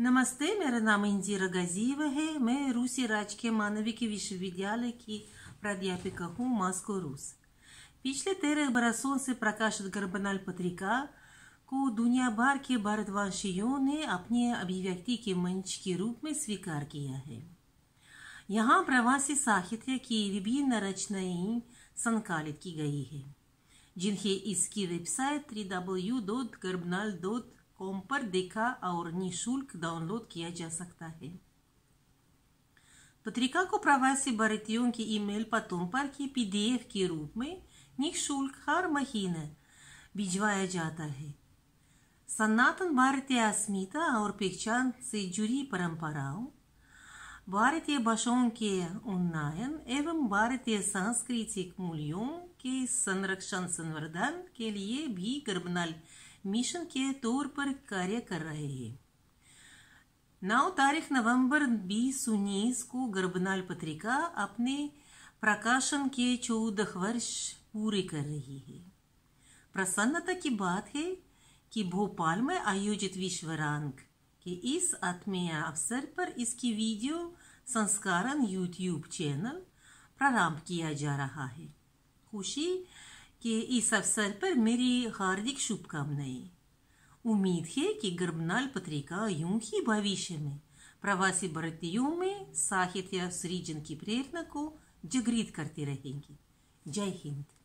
नमस्ते मेरा नाम इंदिरा गाजीवा है मैं रूसी राजकीय मानविक विश्वविद्यालय की प्राध्यापिका हूँ मास्को रूस पिछले तेरह बरसों से प्रकाशित गर्बनाल पत्रिका को दुनिया भर के भारतवासियों ने अपने अभिव्यक्ति के मंच के रूप में स्वीकार किया है यहाँ प्रवासी साहित्य की विभिन्न रचनाएं संकालित की गई है जिन्हें इसकी website three W dot Garbhanal dot com पर देखा और निशुल्क डाउनलोड किया जा सकता है पत्रिका को प्रवासी भारतीयों के ईमेल पतों पर की पीडीएफ के रूप में निःशुल्क हर महीने भिजवाया जाता है सनातन भारतीय अस्मिता और पहचान से जुड़ी परंपराओं भारतीय भाषाओं के उन्नयन एवं भारतीय सांस्कृतिक मूल्यों के संरक्षण संवर्धन के लिए भी गर्भनल मिशन के तौर पर कार्य कर रहे हैं नौ तारीख नवंबर बीस उन्नीस को गर्भनाल पत्रिका अपने प्रकाशन के चौदह वर्ष पूरे कर रही है प्रसन्नता की बात है कि भोपाल में आयोजित विश्व रंग के इस आत्मीय अवसर पर इसकी वीडियो संस्करण यूट्यूब चैनल प्रारंभ किया जा रहा है खुशी के इस अवसर पर मेरी हार्दिक शुभकामनाएं उम्मीद है कि गर्भनाल पत्रिका यूं ही भविष्य में प्रवासी भारतीयों में साहित्य सृजन की प्रेरणा को जागृत करती रहेंगी जय हिंद